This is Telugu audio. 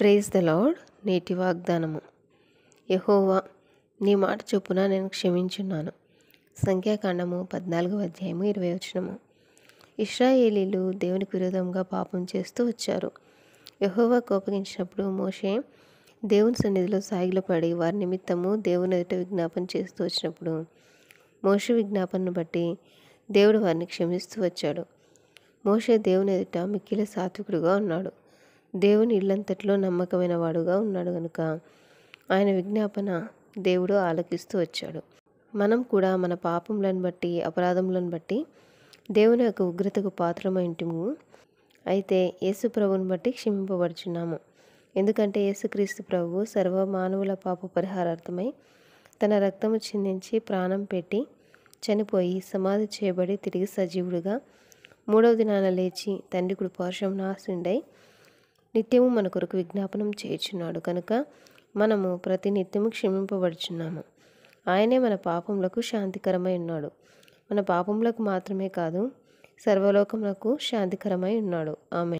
ప్రేజ్ ద లాడ్ నేటి వాగ్దానము యహోవా నీ మాట చొప్పున నేను క్షమించున్నాను సంఖ్యాకాండము పద్నాలుగో అధ్యాయము ఇరవై వచనము ఇస్రాయేలీలు దేవునికి విరోధంగా పాపం చేస్తూ వచ్చారు యహోవా కోపగించినప్పుడు మోషే దేవుని సన్నిధిలో సాగిలో పడి వారి నిమిత్తము దేవుని ఎదుట విజ్ఞాపన చేస్తూ వచ్చినప్పుడు మోష విజ్ఞాపనను బట్టి దేవుడు వారిని క్షమిస్తూ వచ్చాడు మోషే దేవుని ఎదుట మిక్కిల సాత్వికుడుగా ఉన్నాడు దేవుని ఇల్లంతట్లో నమ్మకమైన వాడుగా ఉన్నాడు గనుక ఆయన విజ్ఞాపన దేవుడు ఆలకిస్తూ వచ్చాడు మనం కూడా మన పాపములను బట్టి అపరాధములను బట్టి దేవుని యొక్క ఉగ్రతకు పాత్రమై ఇంటిము అయితే యేసు ప్రభుని బట్టి క్షమింపబడుచున్నాము ఎందుకంటే యేసుక్రీస్తు ప్రభువు సర్వ మానవుల పాప పరిహారార్థమై తన రక్తము చిందించి ప్రాణం పెట్టి చనిపోయి సమాధి చేయబడి తిరిగి సజీవుడిగా మూడవ దినాన లేచి తండ్రి కుడు పార్శ్వం నాసుండై నిత్యము మన కొరకు విజ్ఞాపనం చేర్చున్నాడు కనుక మనము ప్రతి నిత్యము క్షమింపబడుచున్నాము ఆయనే మన పాపములకు శాంతికరమై ఉన్నాడు మన పాపములకు మాత్రమే కాదు సర్వలోకములకు శాంతికరమై ఉన్నాడు ఆమె